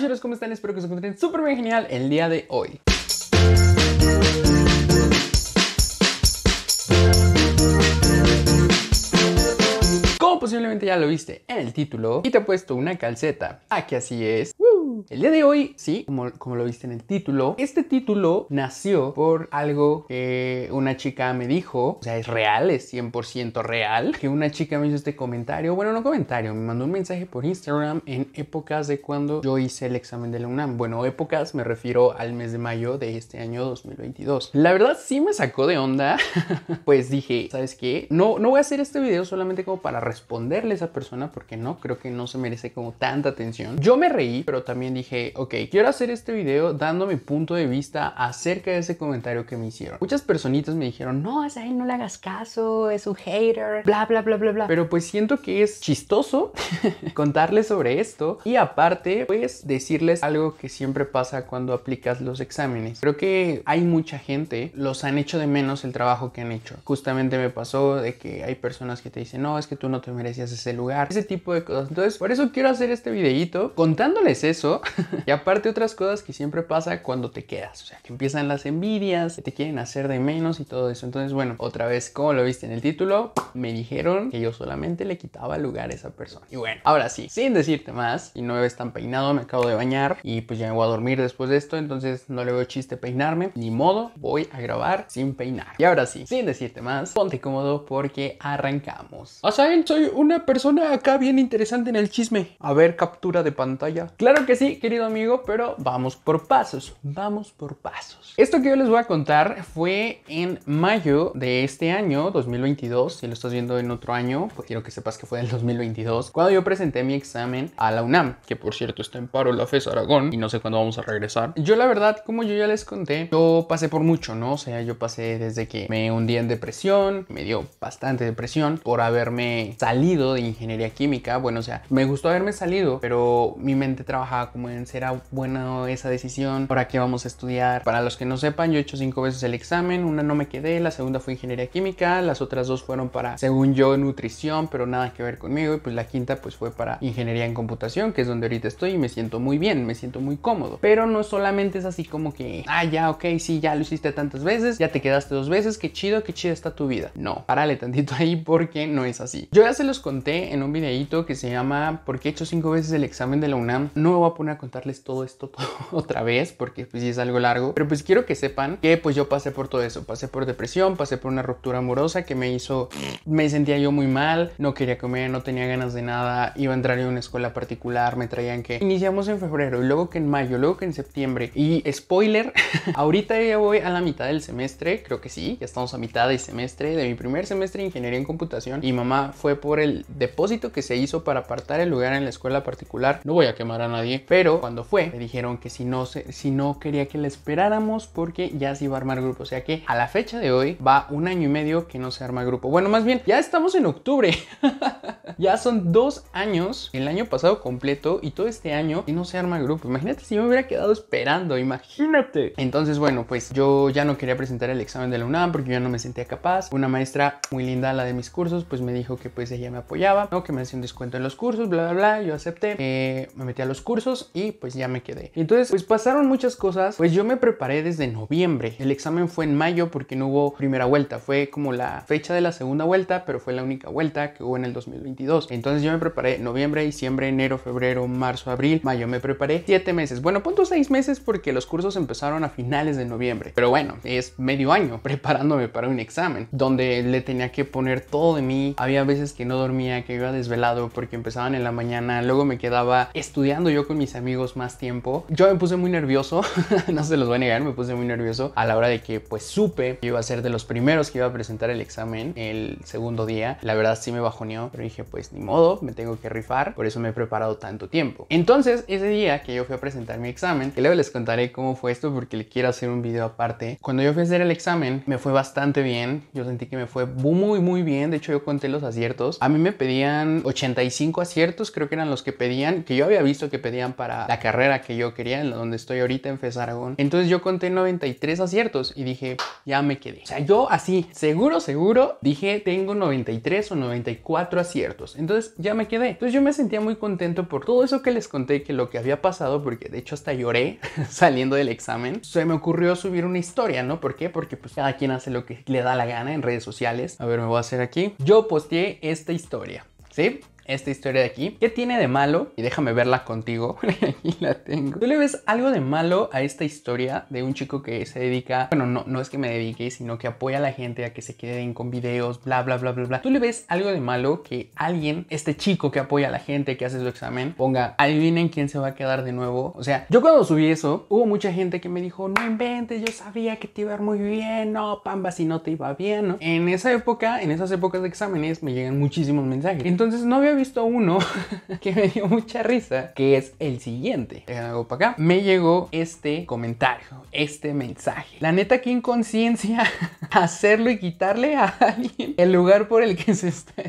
Chicos, ¿cómo están? Espero que se encuentren súper bien genial el día de hoy. Como posiblemente ya lo viste en el título, y te he puesto una calceta. Aquí así es. El día de hoy, sí, como, lo viste en el título, este título nació por algo que una chica me dijo, o sea, es real, es 100% real, que una chica me hizo este comentario, bueno, no comentario, me mandó un mensaje por Instagram en épocas de cuando yo hice el examen de la UNAM. Bueno, épocas me refiero al mes de mayo de este año 2022. La verdad sí me sacó de onda, pues dije, ¿sabes qué? No, no voy a hacer este video solamente como para responderle a esa persona porque no, creo que no se merece como tanta atención. Yo me reí, pero también dije, ok, quiero hacer este video dando mi punto de vista acerca de ese comentario que me hicieron. Muchas personitas me dijeron, no, a él no le hagas caso, es un hater, bla, bla, bla, bla, bla. Pero pues siento que es chistoso contarles sobre esto y aparte, pues decirles algo que siempre pasa cuando aplicas los exámenes. Creo que hay mucha gente, los han hecho de menos el trabajo que han hecho. Justamente me pasó de que hay personas que te dicen, no, es que tú no te merecías ese lugar, ese tipo de cosas. Entonces, por eso quiero hacer este videito contándoles eso y aparte otras cosas que siempre pasa cuando te quedas, o sea, que empiezan las envidias, que te quieren hacer de menos y todo eso. Entonces, bueno, otra vez, como lo viste en el título, me dijeron que yo solamente le quitaba lugar a esa persona. Y bueno, ahora sí, sin decirte más, y no ves tan peinado, me acabo de bañar y pues ya voy a dormir después de esto, entonces no le veo chiste peinarme, ni modo, voy a grabar sin peinar. Y ahora sí, sin decirte más, ponte cómodo porque arrancamos. O ah, sea, soy una persona acá bien interesante en el chisme. A ver, captura de pantalla. Claro que sí querido amigo, pero vamos por pasos, vamos por pasos. Esto que yo les voy a contar fue en mayo de este año, 2022. Si lo estás viendo en otro año, pues quiero que sepas que fue del 2022, cuando yo presenté mi examen a la UNAM, que por cierto está en paro la FES Aragón y no sé cuándo vamos a regresar. Yo la verdad, como yo ya les conté, yo pasé por mucho, ¿no? O sea, yo pasé desde que me hundí en depresión, me dio bastante depresión por haberme salido de ingeniería química. Bueno, o sea, me gustó haberme salido, pero mi mente trabajaba como será buena esa decisión, para qué vamos a estudiar. Para los que no sepan, yo he hecho cinco veces el examen, una no me quedé, la segunda fue ingeniería química, las otras dos fueron para, según yo, nutrición, pero nada que ver conmigo, y pues la quinta pues fue para ingeniería en computación, que es donde ahorita estoy y me siento muy bien, me siento muy cómodo. Pero no solamente es así como que, ah, ya, ok, sí, ya lo hiciste tantas veces, ya te quedaste dos veces, qué chido, qué chida está tu vida. No, párale tantito ahí porque no es así. Yo ya se los conté en un videíto que se llama ¿Por qué he hecho cinco veces el examen de la UNAM? No voy a poner a contarles todo esto otra vez porque pues sí es algo largo, pero pues quiero que sepan que pues yo pasé por todo eso, pasé por depresión, pasé por una ruptura amorosa que me hizo, me sentía yo muy mal, no quería comer, no tenía ganas de nada, iba a entrar en una escuela particular, me traían que iniciamos en febrero y luego que en mayo, luego que en septiembre y spoiler, ahorita ya voy a la mitad del semestre, creo que sí, ya estamos a mitad del semestre de mi primer semestre de ingeniería en computación y mamá fue por el depósito que se hizo para apartar el lugar en la escuela particular, no voy a quemar a nadie, pero pero cuando fue, me dijeron que si no, si no quería que la esperáramos porque ya se iba a armar grupo. O sea que a la fecha de hoy va un año y medio que no se arma grupo. Bueno, más bien, ya estamos en octubre. ya son dos años, el año pasado completo y todo este año y no se arma grupo. Imagínate si yo me hubiera quedado esperando, imagínate. Entonces, bueno, pues yo ya no quería presentar el examen de la UNAM porque ya no me sentía capaz. Una maestra muy linda, la de mis cursos, pues me dijo que pues ella me apoyaba, ¿no? que me hacía un descuento en los cursos, bla, bla, bla. Yo acepté, eh, me metí a los cursos y pues ya me quedé. Entonces, pues pasaron muchas cosas, pues yo me preparé desde noviembre. El examen fue en mayo porque no hubo primera vuelta, fue como la fecha de la segunda vuelta, pero fue la única vuelta que hubo en el 2022. Entonces yo me preparé noviembre, diciembre, enero, febrero, marzo, abril, mayo, me preparé siete meses. Bueno, punto seis meses porque los cursos empezaron a finales de noviembre, pero bueno, es medio año preparándome para un examen donde le tenía que poner todo de mí. Había veces que no dormía, que iba desvelado porque empezaban en la mañana, luego me quedaba estudiando yo con mis amigos más tiempo. Yo me puse muy nervioso, no se los voy a negar, me puse muy nervioso a la hora de que pues supe que iba a ser de los primeros que iba a presentar el examen el segundo día. La verdad sí me bajoneó, pero dije pues ni modo, me tengo que rifar, por eso me he preparado tanto tiempo. Entonces ese día que yo fui a presentar mi examen, que luego les contaré cómo fue esto porque le quiero hacer un video aparte. Cuando yo fui a hacer el examen me fue bastante bien, yo sentí que me fue muy muy bien, de hecho yo conté los aciertos. A mí me pedían 85 aciertos, creo que eran los que pedían, que yo había visto que pedían para la carrera que yo quería, en donde estoy ahorita en FES Aragón. Entonces yo conté 93 aciertos y dije, ya me quedé. O sea, yo así, seguro, seguro, dije, tengo 93 o 94 aciertos. Entonces ya me quedé. Entonces yo me sentía muy contento por todo eso que les conté, que lo que había pasado, porque de hecho hasta lloré saliendo del examen. Se me ocurrió subir una historia, ¿no? ¿Por qué? Porque pues cada quien hace lo que le da la gana en redes sociales. A ver, me voy a hacer aquí. Yo posteé esta historia. ¿Sí? esta historia de aquí. ¿Qué tiene de malo? Y déjame verla contigo, aquí la tengo. ¿Tú le ves algo de malo a esta historia de un chico que se dedica, bueno, no, no es que me dedique, sino que apoya a la gente a que se queden con videos, bla, bla, bla, bla, bla? ¿Tú le ves algo de malo que alguien, este chico que apoya a la gente, que hace su examen, ponga, adivinen quién se va a quedar de nuevo? O sea, yo cuando subí eso, hubo mucha gente que me dijo, no inventes, yo sabía que te iba a ir muy bien, no, pamba, si no te iba bien, ¿no? En esa época, en esas épocas de exámenes, me llegan muchísimos mensajes. Entonces no había visto uno que me dio mucha risa, que es el siguiente. acá. Me llegó este comentario, este mensaje. La neta, que inconsciencia hacerlo y quitarle a alguien el lugar por el que se está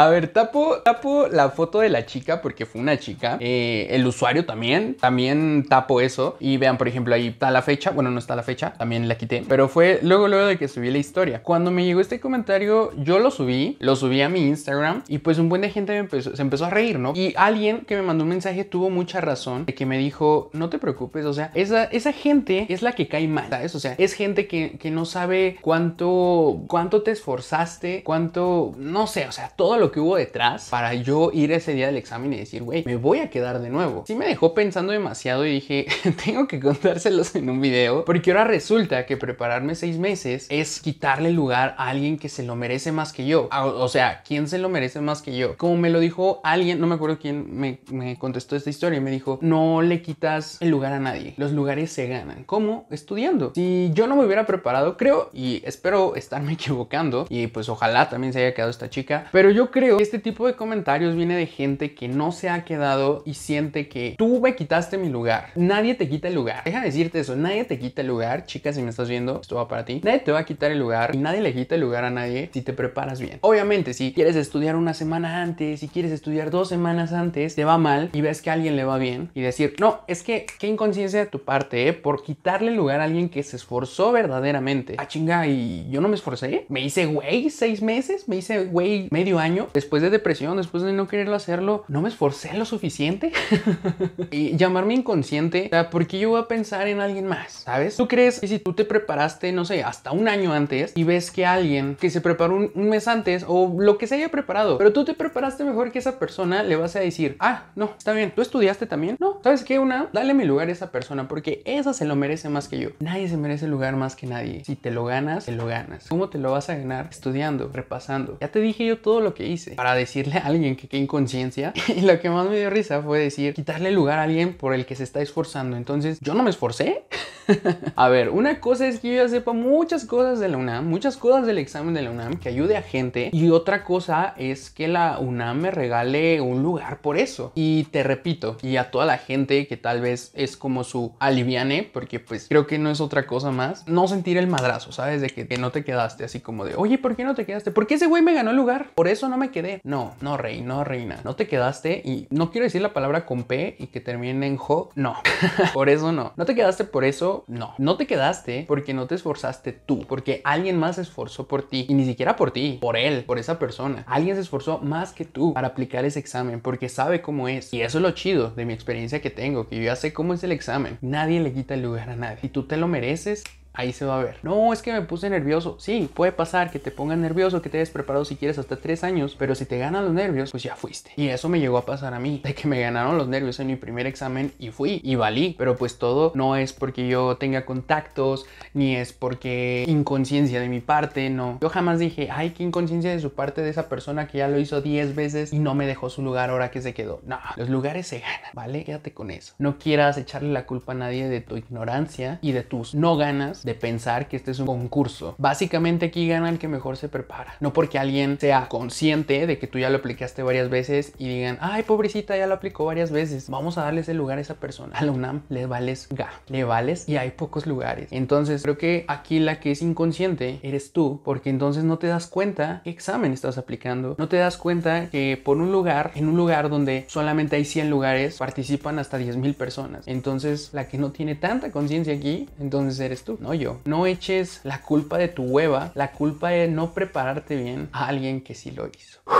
a ver, tapo, tapo la foto de la chica porque fue una chica. Eh, el usuario también. También tapo eso. Y vean, por ejemplo, ahí está la fecha. Bueno, no está la fecha. También la quité. Pero fue luego, luego de que subí la historia. Cuando me llegó este comentario, yo lo subí. Lo subí a mi Instagram. Y pues un buen de gente se empezó a reír, ¿no? Y alguien que me mandó un mensaje tuvo mucha razón. De que me dijo, no te preocupes. O sea, esa, esa gente es la que cae mal, ¿sabes? O sea, es gente que, no sabe cuánto, cuánto te esforzaste. Cuánto, no sé. O sea, todo lo que hubo detrás para yo ir ese día del examen y decir, güey, me voy a quedar de nuevo. Sí me dejó pensando demasiado y dije, tengo que contárselos en un video, porque ahora resulta que prepararme seis meses es quitarle lugar a alguien que se lo merece más que yo. Ah, o sea, ¿quién se lo merece más que yo? Como me lo dijo alguien, no me acuerdo quién me, me contestó esta historia y me dijo, no le quitas el lugar a nadie, los lugares se ganan. ¿Cómo? Estudiando. Si yo no me hubiera preparado, creo, y espero estarme equivocando, y pues ojalá también se haya quedado esta chica, pero yo creo que este tipo de comentarios viene de gente que no se ha quedado y siente que tú me quitaste mi lugar. Nadie te quita el lugar. Deja decirte eso. Nadie te quita el lugar. Chicas, si me estás viendo, esto va para ti. Nadie te va a quitar el lugar y nadie le quita el lugar a nadie si te preparas bien. Obviamente, si quieres estudiar una semana antes, si quieres estudiar dos semanas antes, te va mal y ves que a alguien le va bien y decir, no, es que qué inconsciencia de tu parte eh, por quitarle el lugar a alguien que se esforzó verdaderamente. a ah, chinga, y yo no me esforcé. Me hice güey seis meses, me hice güey medio año después de depresión, después de no quererlo hacerlo, no me esforcé lo suficiente. y llamarme inconsciente, o sea, ¿por qué yo voy a pensar en alguien más? ¿Sabes? ¿Tú crees que si tú te preparaste, no sé, hasta un año antes y ves que alguien que se preparó un, un mes antes o lo que se haya preparado, pero tú te preparaste mejor que esa persona, le vas a decir, ah, no, está bien, tú estudiaste también, no, ¿sabes qué? Una, dale mi lugar a esa persona porque esa se lo merece más que yo. Nadie se merece el lugar más que nadie. Si te lo ganas, te lo ganas. ¿Cómo te lo vas a ganar? Estudiando, repasando. Ya te dije yo todo lo que hice para decirle a alguien que qué inconsciencia. Y lo que más me dio risa fue decir, quitarle lugar a alguien por el que se está esforzando. Entonces, yo no me esforcé. a ver, una cosa es que yo ya sepa muchas cosas de la UNAM, muchas cosas del examen de la UNAM que ayude a gente. Y otra cosa es que la UNAM me regale un lugar por eso. Y te repito, y a toda la gente que tal vez es como su aliviane, porque pues creo que no es otra cosa más, no sentir el madrazo, ¿sabes? De que, no te quedaste así como de, oye, ¿por qué no te quedaste? ¿Por qué ese güey me ganó el lugar? Por eso no me quedé. No, no, rey, no, reina. No te quedaste y no quiero decir la palabra con P y que termine en jo. No, por eso no. No te quedaste por eso, no. No te quedaste porque no te esforzaste tú, porque alguien más se esforzó por ti y ni siquiera por ti, por él, por esa persona. Alguien se esforzó más que tú para aplicar ese examen porque sabe cómo es. Y eso es lo chido de mi experiencia que tengo, que yo ya sé cómo es el examen. Nadie le quita el lugar a nadie. y tú te lo mereces, ahí se va a ver. No, es que me puse nervioso. Sí, puede pasar que te pongan nervioso, que te des preparado si quieres hasta tres años, pero si te ganan los nervios, pues ya fuiste. Y eso me llegó a pasar a mí, de que me ganaron los nervios en mi primer examen y fui y valí, pero pues todo no es porque yo tenga contactos, ni es porque inconsciencia de mi parte, no. Yo jamás dije, ay, qué inconsciencia de su parte de esa persona que ya lo hizo 10 veces y no me dejó su lugar ahora que se quedó. No, los lugares se ganan, ¿vale? Quédate con eso. No quieras echarle la culpa a nadie de tu ignorancia y de tus no ganas de pensar que este es un concurso. Básicamente aquí gana el que mejor se prepara. No porque alguien sea consciente de que tú ya lo aplicaste varias veces y digan, ay, pobrecita, ya lo aplicó varias veces. Vamos a darle ese lugar a esa persona. A la UNAM le vales ga, le vales y hay pocos lugares. Entonces creo que aquí la que es inconsciente eres tú, porque entonces no te das cuenta qué examen estás aplicando. No te das cuenta que por un lugar, en un lugar donde solamente hay 100 lugares, participan hasta 10.000 personas. Entonces la que no tiene tanta conciencia aquí, entonces eres tú, ¿no? No eches la culpa de tu hueva, la culpa de no prepararte bien a alguien que sí lo hizo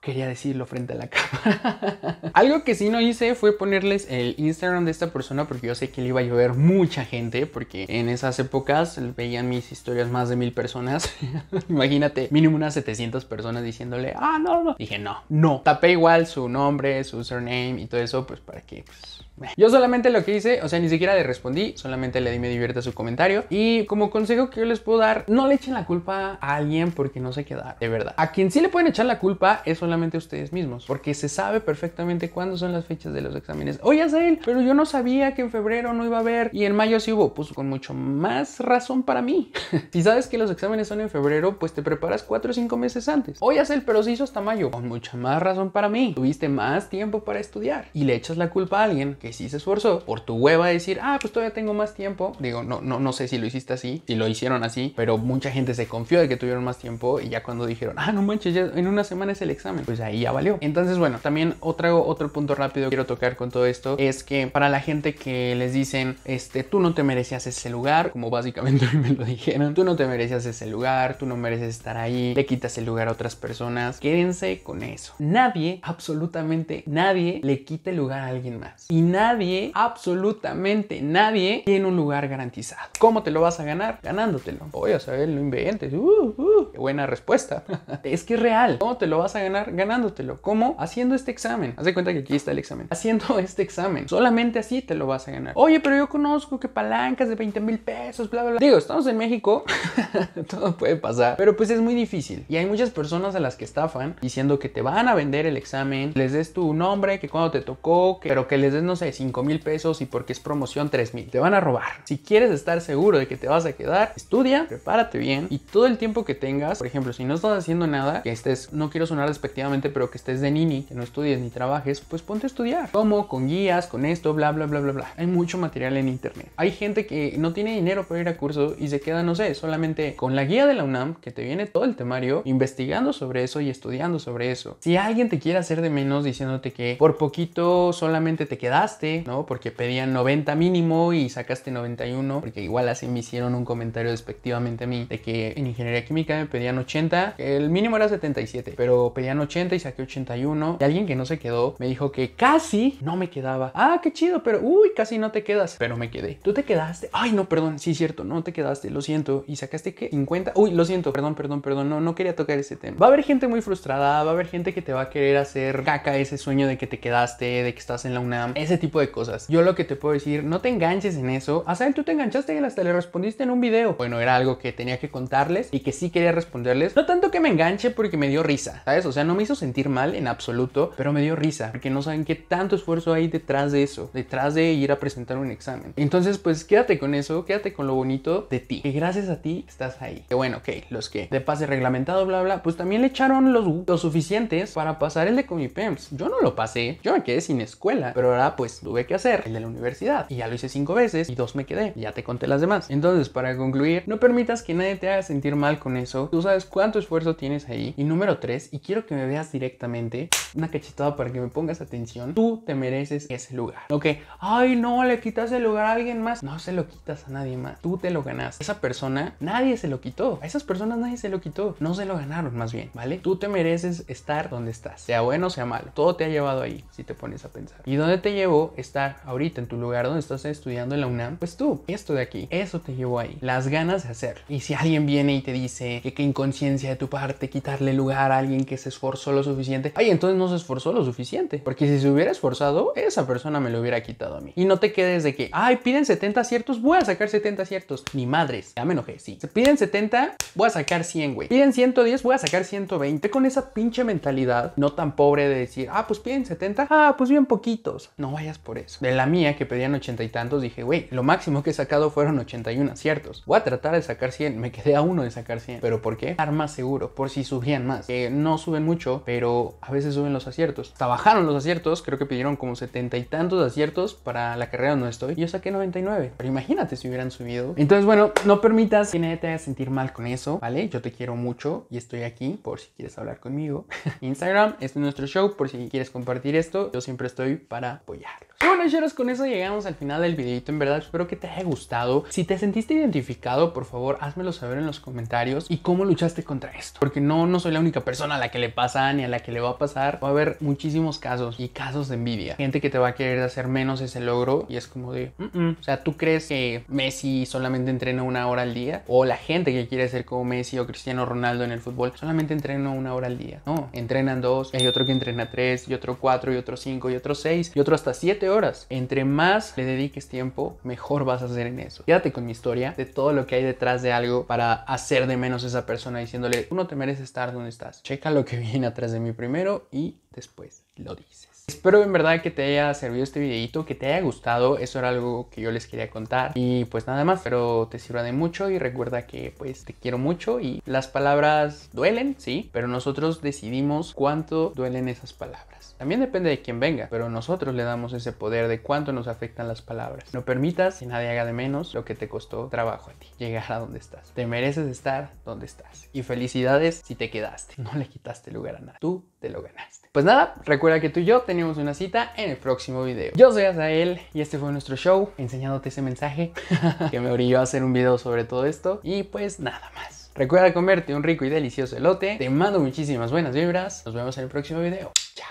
quería decirlo frente a la cámara. Algo que sí no hice fue ponerles el Instagram de esta persona porque yo sé que le iba a llover mucha gente porque en esas épocas veían mis historias más de mil personas. Imagínate, mínimo unas 700 personas diciéndole, ah, no, no. Dije, no, no. Tapé igual su nombre, su surname y todo eso, pues para que, pues, yo solamente lo que hice, o sea, ni siquiera le respondí, solamente le di me divierta su comentario. Y como consejo que yo les puedo dar, no le echen la culpa a alguien porque no se dar de verdad. A quien sí le pueden echar la culpa es solamente a ustedes mismos, porque se sabe perfectamente cuándo son las fechas de los exámenes. Hoy hace él, pero yo no sabía que en febrero no iba a haber y en mayo sí hubo, pues con mucho más razón para mí. si sabes que los exámenes son en febrero, pues te preparas cuatro o cinco meses antes. Oye, él, pero se hizo hasta mayo, con mucha más razón para mí. Tuviste más tiempo para estudiar y le echas la culpa a alguien que si sí se esforzó, por tu hueva decir, ah, pues todavía tengo más tiempo. Digo, no, no, no sé si lo hiciste así, si lo hicieron así, pero mucha gente se confió de que tuvieron más tiempo y ya cuando dijeron, ah, no manches, ya en una semana es el examen, pues ahí ya valió. Entonces, bueno, también otro, otro punto rápido que quiero tocar con todo esto es que para la gente que les dicen, este, tú no te merecías ese lugar, como básicamente me lo dijeron, tú no te merecías ese lugar, tú no mereces estar ahí, le quitas el lugar a otras personas, quédense con eso. Nadie, absolutamente nadie, le quita el lugar a alguien más. Y nadie, absolutamente nadie, tiene un lugar garantizado. ¿Cómo te lo vas a ganar? Ganándotelo. Voy a saber, lo inventes. Uh, uh, Qué buena respuesta. es que es real. ¿Cómo te lo vas a ganar? Ganándotelo. ¿Cómo? Haciendo este examen. Haz de cuenta que aquí está el examen. Haciendo este examen. Solamente así te lo vas a ganar. Oye, pero yo conozco que palancas de 20 mil pesos, bla, bla, bla. Digo, estamos en México. Todo puede pasar. Pero pues es muy difícil. Y hay muchas personas a las que estafan diciendo que te van a vender el examen. Les des tu nombre, que cuando te tocó, que... pero que les des, no sé, 5 mil pesos y porque es promoción 3 mil. Te van a robar. Si quieres estar seguro de que te vas a quedar, estudia, prepárate bien y todo el tiempo que tengas, por ejemplo, si no estás haciendo nada, que estés, no quiero sonar despectivamente, pero que estés de nini, que no estudies ni trabajes, pues ponte a estudiar. como Con guías, con esto, bla, bla, bla, bla, bla. Hay mucho material en internet. Hay gente que no tiene dinero para ir a curso y se queda, no sé, solamente con la guía de la UNAM, que te viene todo el temario, investigando sobre eso y estudiando sobre eso. Si alguien te quiere hacer de menos diciéndote que por poquito solamente te quedas, ¿no? Porque pedían 90 mínimo y sacaste 91, porque igual así me hicieron un comentario despectivamente a mí de que en ingeniería química me pedían 80, el mínimo era 77, pero pedían 80 y saqué 81. Y alguien que no se quedó me dijo que casi no me quedaba. Ah, qué chido, pero uy, casi no te quedas, pero me quedé. Tú te quedaste. Ay, no, perdón, sí, cierto, no te quedaste, lo siento. Y sacaste que 50, uy, lo siento, perdón, perdón, perdón, no, no quería tocar ese tema. Va a haber gente muy frustrada, va a haber gente que te va a querer hacer caca ese sueño de que te quedaste, de que estás en la UNAM, ese tipo de cosas. Yo lo que te puedo decir, no te enganches en eso. A saber, tú te enganchaste y hasta le respondiste en un video. Bueno, era algo que tenía que contarles y que sí quería responderles. No tanto que me enganche porque me dio risa, ¿sabes? O sea, no me hizo sentir mal en absoluto, pero me dio risa porque no saben qué tanto esfuerzo hay detrás de eso, detrás de ir a presentar un examen. Entonces, pues quédate con eso, quédate con lo bonito de ti, que gracias a ti estás ahí. Que bueno, ok, los que de pase reglamentado, bla, bla, pues también le echaron los, suficientes para pasar el de Comipems. Yo no lo pasé, yo me quedé sin escuela, pero ahora pues pues, tuve que hacer el de la universidad. Y ya lo hice cinco veces y dos me quedé. Ya te conté las demás. Entonces, para concluir, no permitas que nadie te haga sentir mal con eso. Tú sabes cuánto esfuerzo tienes ahí. Y número tres, y quiero que me veas directamente, una cachetada para que me pongas atención. Tú te mereces ese lugar. lo que, ay, no, le quitas el lugar a alguien más. No se lo quitas a nadie más. Tú te lo ganas Esa persona, nadie se lo quitó. A esas personas nadie se lo quitó. No se lo ganaron, más bien, ¿vale? Tú te mereces estar donde estás. Sea bueno, o sea malo. Todo te ha llevado ahí, si te pones a pensar. ¿Y dónde te llevó? estar ahorita en tu lugar donde estás estudiando en la UNAM? Pues tú, esto de aquí, eso te llevó ahí, las ganas de hacer Y si alguien viene y te dice que qué inconsciencia de tu parte quitarle lugar a alguien que se esforzó lo suficiente, ay, entonces no se esforzó lo suficiente, porque si se hubiera esforzado, esa persona me lo hubiera quitado a mí. Y no te quedes de que, ay, piden 70 ciertos, voy a sacar 70 ciertos. Ni madres, ya me enojé, sí. Si piden 70, voy a sacar 100, güey. Piden 110, voy a sacar 120. Con esa pinche mentalidad, no tan pobre de decir, ah, pues piden 70, ah, pues bien poquitos. No vaya por eso. De la mía, que pedían ochenta y tantos, dije, güey, lo máximo que he sacado fueron 81 aciertos. Voy a tratar de sacar 100. Me quedé a uno de sacar 100. ¿Pero por qué? más seguro, por si subían más. Que eh, no suben mucho, pero a veces suben los aciertos. Hasta bajaron los aciertos, creo que pidieron como setenta y tantos aciertos para la carrera no estoy. Yo saqué 99. Pero imagínate si hubieran subido. Entonces, bueno, no permitas que nadie te haga sentir mal con eso, ¿vale? Yo te quiero mucho y estoy aquí por si quieres hablar conmigo. Instagram este es nuestro show por si quieres compartir esto. Yo siempre estoy para apoyar bueno, Cheros, con eso llegamos al final del videito. En verdad, espero que te haya gustado. Si te sentiste identificado, por favor, házmelo saber en los comentarios y cómo luchaste contra esto. Porque no, no soy la única persona a la que le pasa ni a la que le va a pasar. Va a haber muchísimos casos y casos de envidia. Gente que te va a querer hacer menos ese logro y es como de, mm, mm". o sea, ¿tú crees que Messi solamente entrena una hora al día? O la gente que quiere ser como Messi o Cristiano Ronaldo en el fútbol, solamente entrena una hora al día. No, entrenan dos, hay otro que entrena tres, y otro cuatro, y otro cinco, y otro seis, y otro hasta siete horas entre más le dediques tiempo, mejor vas a hacer en eso. Quédate con mi historia de todo lo que hay detrás de algo para hacer de menos a esa persona diciéndole, uno te mereces estar donde estás. Checa lo que viene atrás de mí primero y después lo dices. Espero en verdad que te haya servido este videito, que te haya gustado, eso era algo que yo les quería contar y pues nada más, pero te sirva de mucho y recuerda que pues te quiero mucho y las palabras duelen, sí, pero nosotros decidimos cuánto duelen esas palabras. También depende de quién venga, pero nosotros le damos ese poder de cuánto nos afectan las palabras. No permitas que nadie haga de menos lo que te costó trabajo a ti, llegar a donde estás. Te mereces estar donde estás y felicidades si te quedaste, no le quitaste lugar a nada. Tú te lo ganaste. Pues nada, recuerda que tú y yo tenemos una cita en el próximo video. Yo soy Azael y este fue nuestro show enseñándote ese mensaje que me orilló a hacer un video sobre todo esto y pues nada más. Recuerda comerte un rico y delicioso elote. Te mando muchísimas buenas vibras. Nos vemos en el próximo video. Chao.